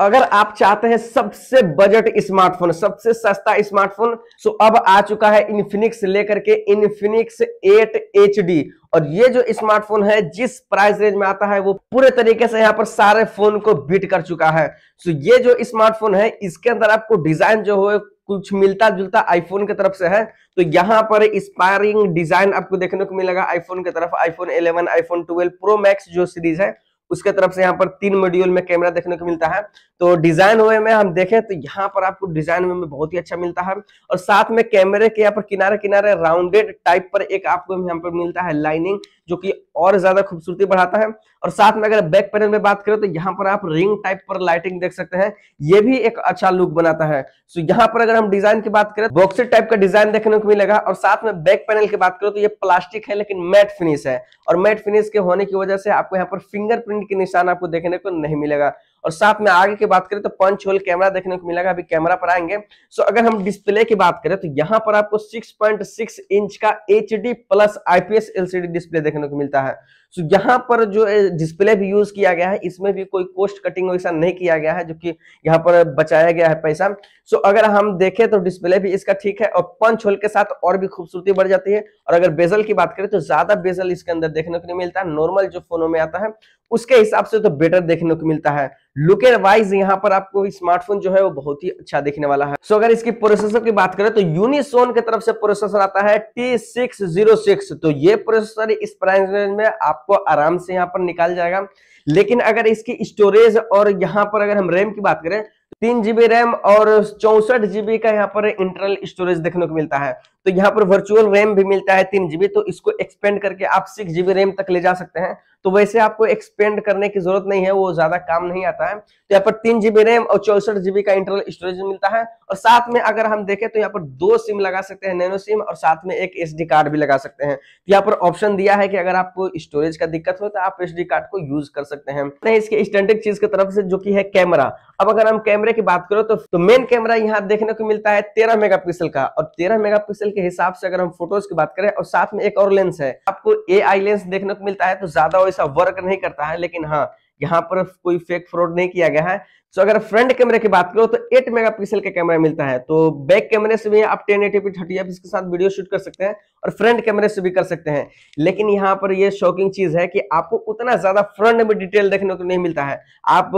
अगर आप चाहते हैं सबसे बजट स्मार्टफोन सबसे सस्ता स्मार्टफोन तो अब आ चुका है इन्फिनिक्स लेकर के इन्फिनिक्स 8 एच और ये जो स्मार्टफोन है जिस प्राइस रेंज में आता है वो पूरे तरीके से यहाँ पर सारे फोन को बीट कर चुका है सो ये जो स्मार्टफोन है इसके अंदर आपको डिजाइन जो हो कुछ मिलता जुलता आईफोन की तरफ से है तो यहाँ पर इंस्पायरिंग डिजाइन आपको देखने को मिलेगा आईफोन की तरफ आईफोन 11, आईफोन 12 प्रो मैक्स जो सीरीज है उसके तरफ से यहाँ पर तीन मॉड्यूल में कैमरा देखने को मिलता है तो डिजाइन हुए में हम देखें तो यहाँ पर आपको डिजाइन में बहुत ही अच्छा मिलता है और साथ में कैमरे के यहाँ पर किनारे किनारे राउंडेड टाइप पर एक आपको यहाँ पर मिलता है लाइनिंग जो कि और ज्यादा खूबसूरती बढ़ाता है और साथ में अगर बैक पैनल में बात करें तो यहाँ पर आप रिंग टाइप पर लाइटिंग देख सकते हैं ये भी एक अच्छा लुक बनाता है सो यहाँ पर अगर हम डिजाइन की बात करें बॉक्सेट टाइप का डिजाइन देखने को मिलेगा और साथ में बैक पैनल की बात करें तो ये प्लास्टिक है लेकिन मैट फिनिश है और मैट फिनिश के होने की वजह से आपको यहाँ पर फिंगरप्रिंट के निशान आपको देखने को नहीं मिलेगा और साथ में आगे की बात करें तो पंच होल कैमरा देखने को मिलेगा अभी कैमरा पर आएंगे सो अगर हम डिस्प्ले की बात करें तो यहाँ पर आपको 6.6 इंच का H D plus IPS LCD display देखने को मिलता है सो यहाँ पर जो डिस्प्ले भी यूज किया गया है इसमें भी कोई कोस्ट कटिंग वैसा नहीं किया गया है जो कि यहाँ पर बचाया गया है पैसा सो अगर हम देखें तो डिस्प्ले भी इसका ठीक है और पंच होल के साथ और भी खूबसूरती बढ़ जाती है और अगर बेजल की बात करें तो ज्यादा बेजल इसके अंदर देखने को नहीं मिलता नॉर्मल जो फोनों में आता है उसके हिसाब से तो बेटर देखने को मिलता है लुकेर वाइज यहाँ पर आपको स्मार्टफोन जो है वो बहुत ही अच्छा देखने वाला है सो अगर इसकी प्रोसेसर की बात करें तो यूनिसोन की तरफ से प्रोसेसर आता है टी सिक्स जीरो सिक्स तो ये प्रोसेसर इस प्राइस रेंज में आपको आराम से यहाँ पर निकाल जाएगा लेकिन अगर इसकी स्टोरेज और यहाँ पर अगर हम रैम की बात करें तीन जीबी रैम और चौसठ जीबी का यहाँ पर इंटरनल स्टोरेज देखने को मिलता है तो यहाँ पर वर्चुअल रैम भी मिलता है तीन जीबी तो इसको एक्सपेंड करके आप सिक्स जीबी रैम तक ले जा सकते हैं तो वैसे आपको एक्सपेंड करने की जरूरत नहीं है वो ज्यादा काम नहीं आता है तो यहाँ पर तीन जीबी रैम और चौसठ जीबी का इंटरनल स्टोरेज मिलता है और साथ में अगर हम देखें तो यहाँ पर दो सिम लगा सकते हैं नैनो सिम और साथ में एक एस कार्ड भी लगा सकते हैं तो यहाँ पर ऑप्शन दिया है कि अगर आपको स्टोरेज का दिक्कत हो तो आप एस कार्ड को यूज कर सकते हैं इसके स्टैंडर्ड चीज की तरफ से जो की है कैमरा अब अगर हम कैमरा कैमरे की बात करो तो, तो मेन कैमरा यहाँ देखने को मिलता है तेरह मेगापिक्सल का और तेरह मेगापिक्सल के हिसाब से अगर हम फोटोज की बात करें और साथ में एक और लेंस है आपको ए लेंस देखने को मिलता है तो ज्यादा वैसा वर्क नहीं करता है लेकिन हाँ यहाँ पर कोई फेक फ्रॉड नहीं किया गया है तो अगर फ्रंट कैमरे की बात करो तो 8 मेगापिक्सल का कैमरा मिलता है तो बैक कैमरे से भी आप ten eighty P thirty F के साथ वीडियो शूट कर सकते हैं और फ्रंट कैमरे से भी कर सकते हैं लेकिन यहाँ पर यह शॉकिंग चीज है कि आपको उतना ज्यादा फ्रंट में डिटेल देखने को नहीं मिलता है आप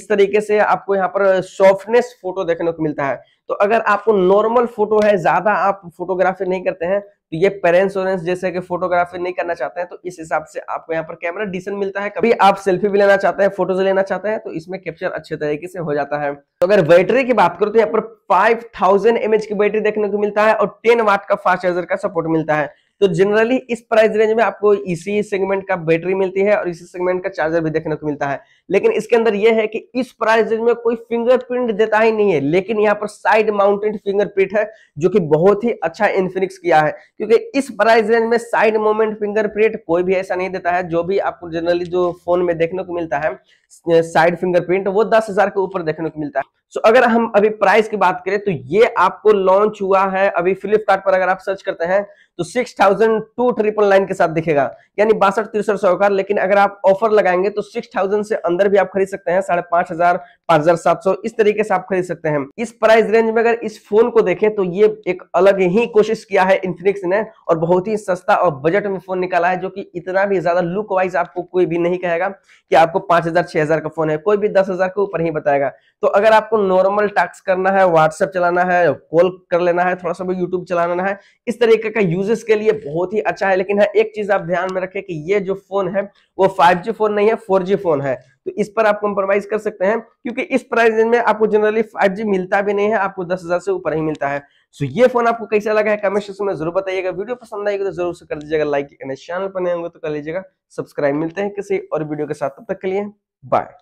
इस तरीके से आपको यहाँ पर सॉफ्टनेस फोटो देखने को मिलता है तो अगर आपको नॉर्मल फोटो है ज्यादा आप फोटोग्राफी नहीं करते हैं तो ये पेरेंट्स ओरेंस जैसे कि फोटोग्राफी नहीं करना चाहते हैं तो इस हिसाब से आपको यहाँ पर कैमरा डिसेंट मिलता है कभी आप सेल्फी भी लेना चाहते हैं फोटोज लेना चाहते हैं तो इसमें कैप्चर अच्छे तरीके से हो जाता है तो अगर बैटरी की बात करो तो यहाँ पर 5000 थाउजेंड की बैटरी देखने को मिलता है और 10 वाट का फास्ट चार्जर का सपोर्ट मिलता है तो जनरली इस प्राइस रेंज में आपको इसी सेगमेंट का बैटरी मिलती है और इसी सेगमेंट का चार्जर भी देखने को मिलता है लेकिन इसके अंदर यह है कि इस प्राइस रेंज में कोई फिंगरप्रिंट देता ही नहीं है लेकिन यहाँ पर साइड माउंटेड फिंगरप्रिंट है जो कि बहुत ही अच्छा इन्फिनिक्स किया है क्योंकि इस प्राइस रेंज में साइड मोमेंट फिंगरप्रिंट कोई भी ऐसा नहीं देता है जो भी आपको जनरली जो फोन में देखने को मिलता है साइड फिंगरप्रिंट वो दस हजार के ऊपर देखने को मिलता है सो so, अगर हम अभी प्राइस की बात करें तो ये आपको लॉन्च हुआ है अभी फ्लिपकार्ट पर अगर आप सर्च करते हैं तो six thousand two triple nine के साथ दिखेगा यानी बासठ तिरसठ सौ का लेकिन अगर आप ऑफर लगाएंगे तो सिक्स थाउजेंड से अंदर भी आप खरीद सकते हैं साढ़े पांच हजार पांच हजार सात सौ इस तरीके से आप खरीद सकते हैं इस प्राइस रेंज में अगर इस फोन को देखें तो ये एक अलग ही कोशिश किया है इन्फिनिक्स ने और बहुत ही सस्ता और बजट में फोन निकाला है जो कि इतना भी ज्यादा लुक वाइज आपको कोई भी नहीं कहेगा कि आपको पांच हजार छह हजार का फोन है कोई भी दस हजार के ऊपर ही बताएगा तो अगर आपको नॉर्मल टास्क करना है व्हाट्सएप चलाना है कॉल कर लेना है थोड़ा सा यूट्यूब चलाना है इस तरीके का यूज यूजेस के लिए बहुत ही अच्छा है लेकिन है हाँ, एक चीज आप ध्यान में रखें कि ये जो फोन है वो 5G फोन नहीं है 4G फोन है तो इस पर आप कॉम्प्रोमाइज कर सकते हैं क्योंकि इस प्राइस रेंज में आपको जनरली 5G मिलता भी नहीं है आपको 10,000 से ऊपर ही मिलता है सो ये फोन आपको कैसा लगा है कमेंट सेक्शन में जरूर बताइएगा वीडियो पसंद आएगी तो जरूर से कर दीजिएगा लाइक चैनल पर नहीं होंगे तो कर लीजिएगा सब्सक्राइब मिलते हैं किसी और वीडियो के साथ तब तक के लिए बाय